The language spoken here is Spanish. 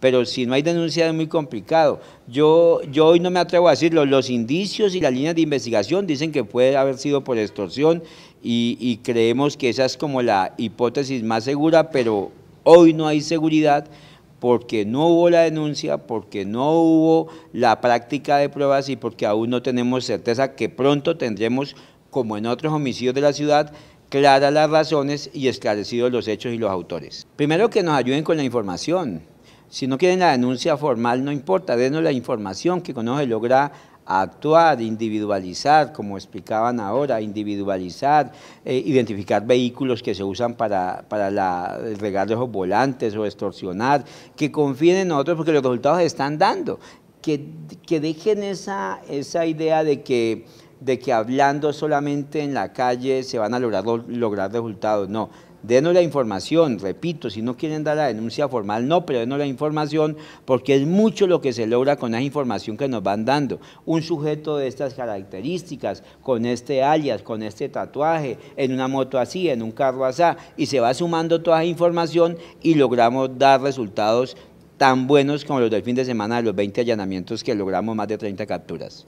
pero si no hay denuncia es muy complicado. Yo, yo hoy no me atrevo a decirlo, los indicios y las líneas de investigación dicen que puede haber sido por extorsión y, y creemos que esa es como la hipótesis más segura, pero hoy no hay seguridad porque no hubo la denuncia, porque no hubo la práctica de pruebas y porque aún no tenemos certeza que pronto tendremos, como en otros homicidios de la ciudad, claras las razones y esclarecidos los hechos y los autores. Primero que nos ayuden con la información, si no quieren la denuncia formal, no importa, denos la información que conoce, logra actuar, individualizar, como explicaban ahora, individualizar, eh, identificar vehículos que se usan para, para regar los volantes o extorsionar, que confíen en nosotros porque los resultados están dando, que, dejen esa, esa idea de que de que hablando solamente en la calle se van a lograr, lograr resultados, no. Denos la información, repito, si no quieren dar la denuncia formal, no, pero denos la información porque es mucho lo que se logra con la información que nos van dando. Un sujeto de estas características, con este alias, con este tatuaje, en una moto así, en un carro así, y se va sumando toda la información y logramos dar resultados tan buenos como los del fin de semana de los 20 allanamientos que logramos más de 30 capturas.